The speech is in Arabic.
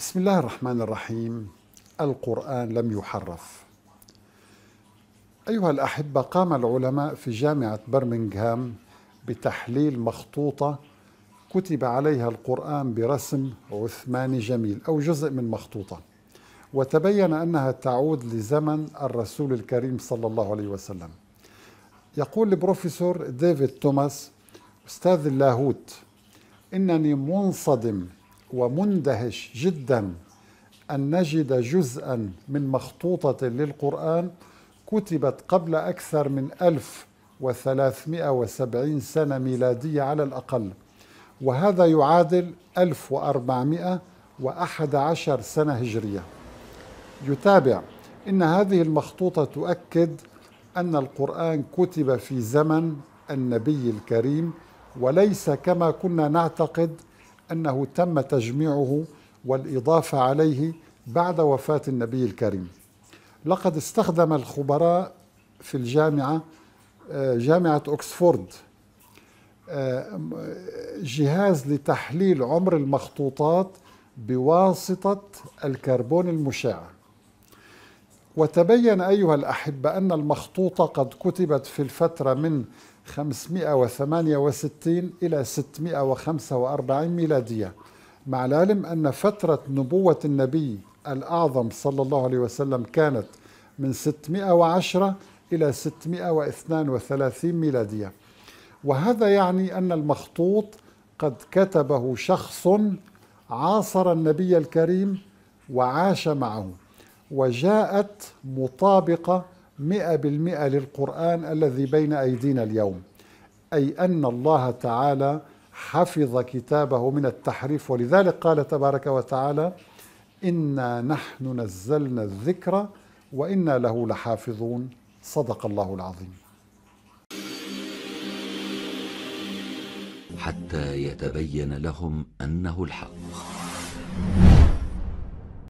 بسم الله الرحمن الرحيم القرآن لم يحرف أيها الأحبة قام العلماء في جامعة برمنغهام بتحليل مخطوطة كتب عليها القرآن برسم عثماني جميل أو جزء من مخطوطة وتبين أنها تعود لزمن الرسول الكريم صلى الله عليه وسلم يقول البروفيسور ديفيد توماس أستاذ اللاهوت إنني منصدم ومندهش جدا أن نجد جزءا من مخطوطة للقرآن كتبت قبل أكثر من 1370 سنة ميلادية على الأقل وهذا يعادل 1411 سنة هجرية يتابع إن هذه المخطوطة تؤكد أن القرآن كتب في زمن النبي الكريم وليس كما كنا نعتقد أنه تم تجميعه والإضافة عليه بعد وفاة النبي الكريم لقد استخدم الخبراء في الجامعة آه، جامعة أكسفورد آه، جهاز لتحليل عمر المخطوطات بواسطة الكربون المشع وتبين أيها الأحبة أن المخطوطة قد كتبت في الفترة من 568 إلى 645 ميلادية مع العلم أن فترة نبوة النبي الأعظم صلى الله عليه وسلم كانت من 610 إلى 632 ميلادية وهذا يعني أن المخطوط قد كتبه شخص عاصر النبي الكريم وعاش معه وجاءت مطابقة مئة بالمئة للقرآن الذي بين أيدينا اليوم أي أن الله تعالى حفظ كتابه من التحريف ولذلك قال تبارك وتعالى إنا نحن نزلنا الذكر وإنا له لحافظون صدق الله العظيم حتى يتبين لهم أنه الحق